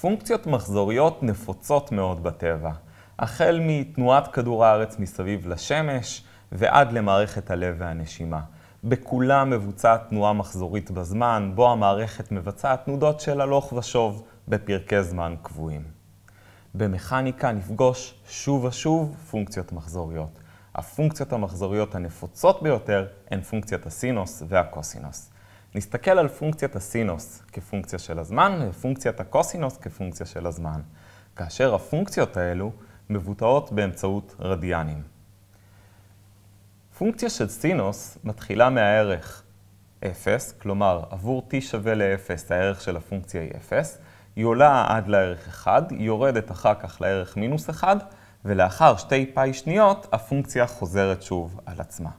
פונקציות מחזוריות נפוצות מאוד בטבע, החל מתנועת כדור הארץ מסביב לשמש ועד למערכת הלב והנשימה. בכולם מבוצעת תנועה מחזורית בזמן, בו המערכת מבצעת תנודות של הלוך ושוב בפרקי זמן קבועים. במכניקה נפגוש שוב ושוב פונקציות מחזוריות. הפונקציות המחזוריות הנפוצות ביותר הן פונקציית הסינוס והקוסינוס. נסתכל על פונקציית הסינוס כפונקציה של הזמן ופונקציית הקוסינוס כפונקציה של הזמן, כאשר הפונקציות האלו מבוטאות באמצעות רדיאנים. פונקציה של סינוס מתחילה מהערך 0, כלומר עבור t שווה ל-0 הערך של הפונקציה היא 0, היא עולה עד לערך 1, היא יורדת אחר כך לערך מינוס 1, ולאחר שתי פאי שניות הפונקציה חוזרת שוב על עצמה.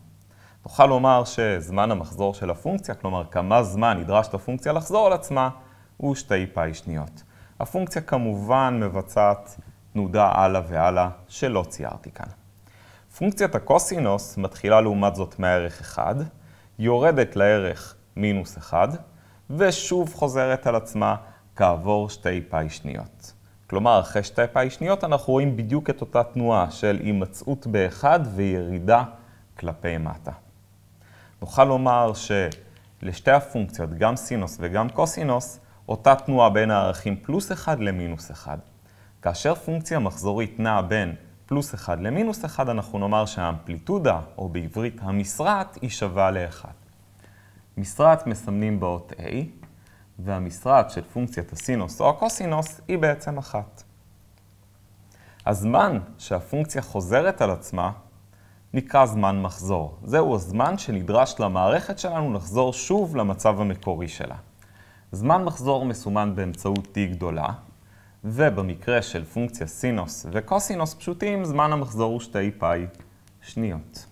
נוכל לומר שזמן המחזור של הפונקציה, כלומר כמה זמן נדרש לפונקציה לחזור על עצמה, הוא שתי פאי שניות. הפונקציה כמובן מבצעת תנודה הלאה והלאה שלא ציירתי כאן. פונקציית הקוסינוס מתחילה לעומת זאת מהערך 1, יורדת לערך מינוס 1, ושוב חוזרת על עצמה כעבור שתי פאי שניות. כלומר, אחרי שתי פאי שניות אנחנו רואים בדיוק את אותה תנועה של הימצאות באחד וירידה כלפי מטה. נוכל לומר שלשתי הפונקציות, גם סינוס וגם קוסינוס, אותה תנועה בין הערכים פלוס 1 למינוס 1. כאשר פונקציה מחזורית נעה בין פלוס 1 למינוס 1, אנחנו נאמר שהאמפליטודה, או בעברית המשרת, היא שווה ל-1. משרת מסמנים באות A, והמשרת של פונקציית הסינוס או הקוסינוס היא בעצם 1. הזמן שהפונקציה חוזרת על עצמה נקרא זמן מחזור. זהו הזמן שנדרש למערכת שלנו לחזור שוב למצב המקורי שלה. זמן מחזור מסומן באמצעות t גדולה, ובמקרה של פונקציה סינוס וקוסינוס פשוטים, זמן המחזור הוא שתי פאי שניות.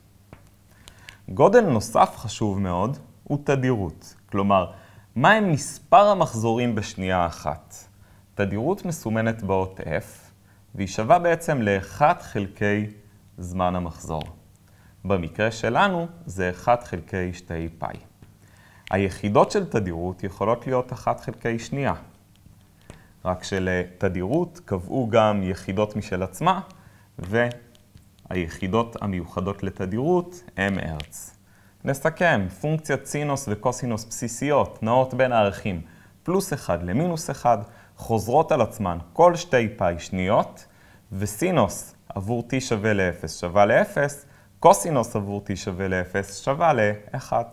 גודל נוסף חשוב מאוד הוא תדירות, כלומר, מה הם מספר המחזורים בשנייה אחת. תדירות מסומנת באות f, והיא שווה בעצם ל-1 חלקי זמן המחזור. במקרה שלנו זה 1 חלקי 2 פאי. היחידות של תדירות יכולות להיות 1 חלקי שנייה, רק שלתדירות קבעו גם יחידות משל עצמה, והיחידות המיוחדות לתדירות הם ארץ. נסכם, פונקציית סינוס וקוסינוס בסיסיות נעות בין הערכים פלוס 1 למינוס 1, חוזרות על עצמן כל 2 פאי שניות, וסינוס עבור t שווה ל-0 שווה ל-0, קוסינוס עבור t שווה ל-0 שווה ל-1.